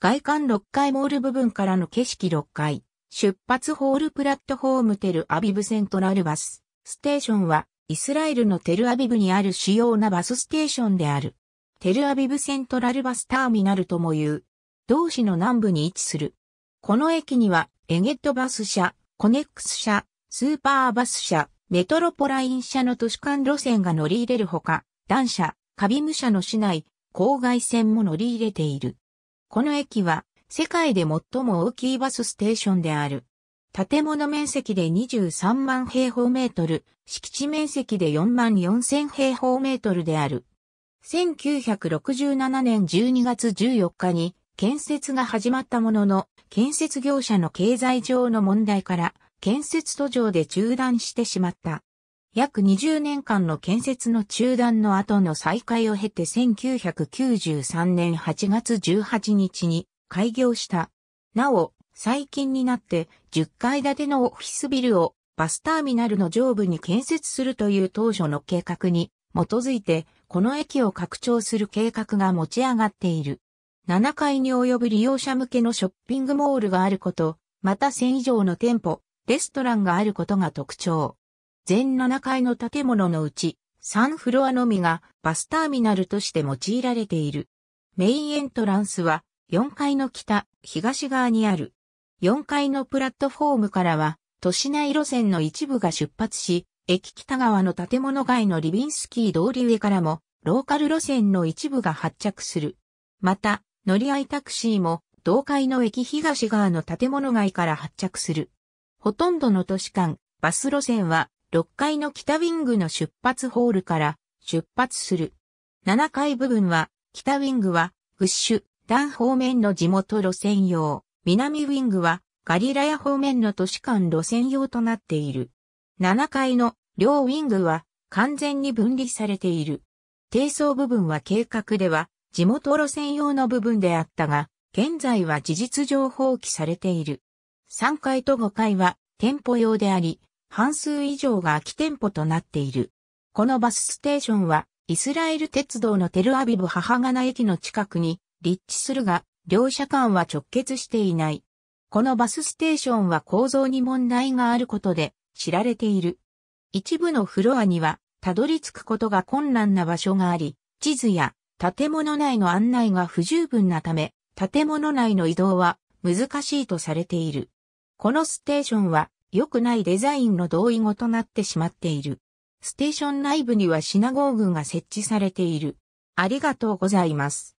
外観6階モール部分からの景色6階、出発ホールプラットフォームテルアビブセントラルバス、ステーションは、イスラエルのテルアビブにある主要なバスステーションである。テルアビブセントラルバスターミナルとも言う。同市の南部に位置する。この駅には、エゲットバス車、コネックス車、スーパーバス車、メトロポライン車の都市間路線が乗り入れるほか、段車、カビム車の市内、郊外線も乗り入れている。この駅は世界で最も大きいバスステーションである。建物面積で23万平方メートル、敷地面積で4万4千平方メートルである。1967年12月14日に建設が始まったものの、建設業者の経済上の問題から建設途上で中断してしまった。約20年間の建設の中断の後の再開を経て1993年8月18日に開業した。なお、最近になって10階建てのオフィスビルをバスターミナルの上部に建設するという当初の計画に基づいてこの駅を拡張する計画が持ち上がっている。7階に及ぶ利用者向けのショッピングモールがあること、また1000以上の店舗、レストランがあることが特徴。全7階の建物のうち3フロアのみがバスターミナルとして用いられている。メインエントランスは4階の北、東側にある。4階のプラットフォームからは都市内路線の一部が出発し、駅北側の建物街のリビンスキー通り上からもローカル路線の一部が発着する。また、乗り合いタクシーも同階の駅東側の建物街から発着する。ほとんどの都市間、バス路線は6階の北ウィングの出発ホールから出発する。7階部分は、北ウィングは、グッシュ、ダン方面の地元路線用、南ウィングは、ガリラヤ方面の都市間路線用となっている。7階の両ウィングは完全に分離されている。低層部分は計画では地元路線用の部分であったが、現在は事実上放棄されている。3階と5階は店舗用であり、半数以上が空き店舗となっている。このバスステーションは、イスラエル鉄道のテルアビブ母ガナ駅の近くに立地するが、両者間は直結していない。このバスステーションは構造に問題があることで知られている。一部のフロアには、たどり着くことが困難な場所があり、地図や建物内の案内が不十分なため、建物内の移動は難しいとされている。このステーションは良くないデザインの同意語となってしまっている。ステーション内部にはシナゴーグが設置されている。ありがとうございます。